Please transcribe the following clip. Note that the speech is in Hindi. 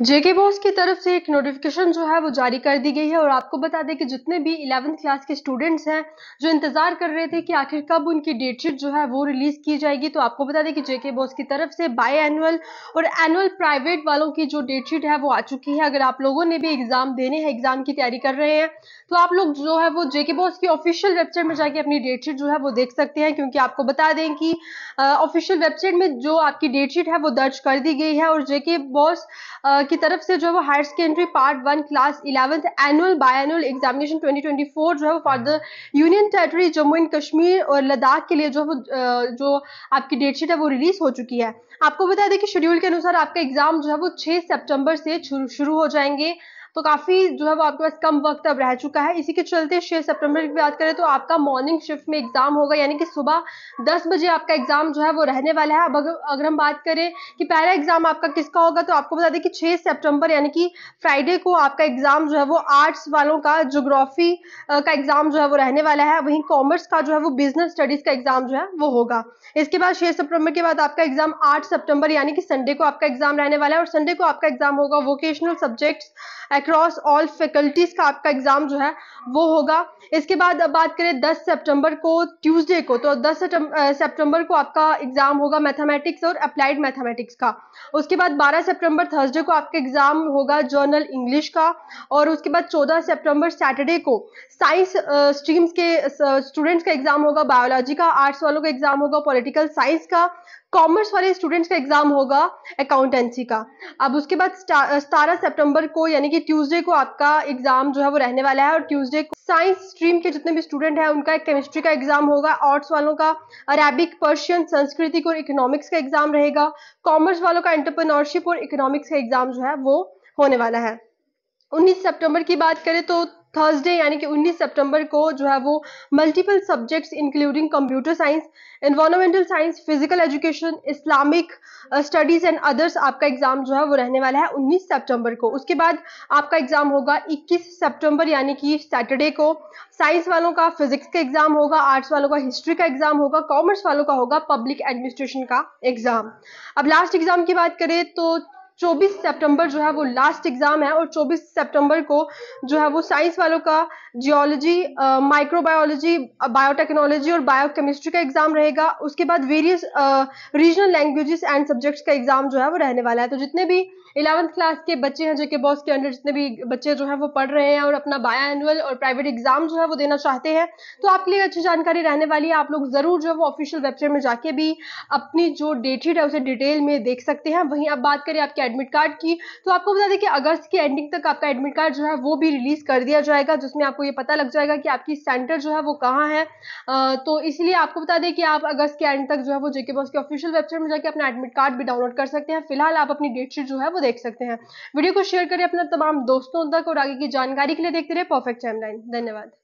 जेके बॉस की तरफ से एक नोटिफिकेशन जो है वो जारी कर दी गई है और आपको बता दें कि जितने भी इलेवंथ क्लास के स्टूडेंट्स हैं जो इंतजार कर रहे थे कि आखिर कब उनकी डेट शीट जो है वो रिलीज की जाएगी तो आपको बता दें कि जेके बॉस की तरफ से बाय एनुअल और एनुअल प्राइवेट वालों की जो डेट शीट है वो आ चुकी है अगर आप लोगों ने भी एग्जाम देने हैं एग्जाम की तैयारी कर रहे हैं तो आप लोग जो है वो जेके बॉस की ऑफिशियल वेबसाइट में जाके अपनी डेट शीट जो है वो देख सकते हैं क्योंकि आपको बता दें कि ऑफिशियल वेबसाइट में जो आपकी डेट शीट है वो दर्ज कर दी गई है और जेके बॉस की तरफ से जो है वो higher secondary part one class eleventh annual biannual examination 2024 जो है for the union territory Jammu and Kashmir और लद्दाख के लिए जो जो आपकी डेट शीट है वो रिलीज हो चुकी है आपको बता दें कि शेड्यूल के अनुसार आपका एग्जाम जो है वो छह सेप्टेम्बर से शुरू हो जाएंगे तो काफी जो है वो आपके पास कम वक्त अब रह चुका है इसी के चलते छह सितंबर की बात करें तो आपका मॉर्निंग शिफ्ट में एग्जाम होगा यानी कि सुबह दस बजे आपका एग्जाम जो है वो रहने वाला है अब अगर हम बात करें कि पहला एग्जाम आपका किसका होगा तो आपको बता दें कि छह सेप्टेम्बर यानी कि फ्राइडे को आपका एग्जाम जो है वो आर्ट्स वालों का जोग्राफी का एग्जाम जो है वो रहने वाला है वहीं कॉमर्स का जो है वो बिजनेस स्टडीज का एग्जाम जो है वो होगा इसके बाद छह सितंबर के बाद आपका एग्जाम आठ सितंबर यानी कि संडे को आपका एग्जाम रहने वाला है और संडे को आपका एग्जाम होगा vocational subjects across all faculties का आपका एग्जाम जो है वो होगा इसके बाद अब बात करें 10 सितंबर को ट्यूसडे को तो 10 सितंबर को आपका एग्जाम होगा मैथमेटिक्स और अप्लाइड मैथमेटिक्स का उसके बाद 12 सितंबर थर्सडे को आपका एग्जाम होगा जर्नल इंग्लिश का और उसके बाद 14 सितंबर सैटरडे को साइंस स्ट्रीम्स के स्टूडेंट्स का एग्जाम होगा बायोलॉजी का आर्ट्स वालों का एग्जाम होगा पॉलिटिकल साइंस का कॉमर्स वाले स्टूडेंट्स का एग्जाम होगा अकाउंटेंसी का अब उसके बाद सतारह सितंबर को यानी कि ट्यूसडे को आपका एग्जाम जो है वो रहने वाला है और ट्यूसडे को साइंस स्ट्रीम के जितने भी स्टूडेंट हैं उनका एक केमिस्ट्री का एग्जाम होगा आर्ट्स वालों का अरेबिक पर्शियन संस्कृति और इकोनॉमिक्स का एग्जाम रहेगा कॉमर्स वालों का एंटरप्रनोरशिप और इकोनॉमिक्स का एग्जाम जो है वो होने वाला है 19 सितंबर की बात करें तो थर्सडे यानी कि 19 सितंबर को जो है वो multiple subjects including computer science environmental science physical education Islamic studies and others आपका एग्जाम जो है वो रहने वाला है 19 सितंबर को उसके बाद आपका एग्जाम होगा 21 सितंबर यानी कि सैटरडे को साइंस वालों का फिजिक्स का एग्जाम होगा आर्ट्स वालों का हिस्ट्री का एग्जाम होगा कॉमर्स वालों का होगा पब्लिक एडमिनिस्ट्रेशन का एग्जाम अब लास्ट एग्जाम की बात करें तो 24 सितंबर जो है वो लास्ट एग्जाम है और 24 सितंबर को जो है वो साइंस वालों का जियोलॉजी माइक्रोबायोलॉजी बायोटेक्नोलॉजी और बायोकेमिस्ट्री का एग्जाम रहेगा उसके बाद various regional languages and subjects का एग्जाम जो है वो रहने वाला है तो जितने भी इलेवंथ क्लास के बच्चे हैं जेके बॉस के अंडर जितने भी बच्चे जो है वो पढ़ रहे हैं और अपना बाया एनुअल और प्राइवेट एग्जाम जो है वो देना चाहते हैं तो आपके लिए अच्छी जानकारी रहने वाली है आप लोग जरूर जो है वो ऑफिशियल वेबसाइट में जाके भी अपनी जो डेट है उसे डिटेल में देख सकते हैं वहीं अब बात करें आपके एडमिट कार्ड की तो आपको बता दें कि अगस्त की एंडिंग तक आपका एडमिट कार्ड जो है वो भी रिलीज कर दिया जाएगा जिसमें आपको ये पता लग जाएगा कि आपकी सेंटर जो है वो कहाँ है तो इसलिए आपको बता दें कि आप अगस्त के एंड तक जो है वो जेके बॉस की ऑफिशियल वेबसाइट में जाकर अपना एडमिट कार्ड भी डाउनलोड कर सकते हैं फिलहाल आप अपनी डेट शीट जो है वो देख सकते हैं वीडियो को शेयर करें अपना तमाम दोस्तों तक और आगे की जानकारी के लिए देखते रहे परफेक्ट टाइमलाइन धन्यवाद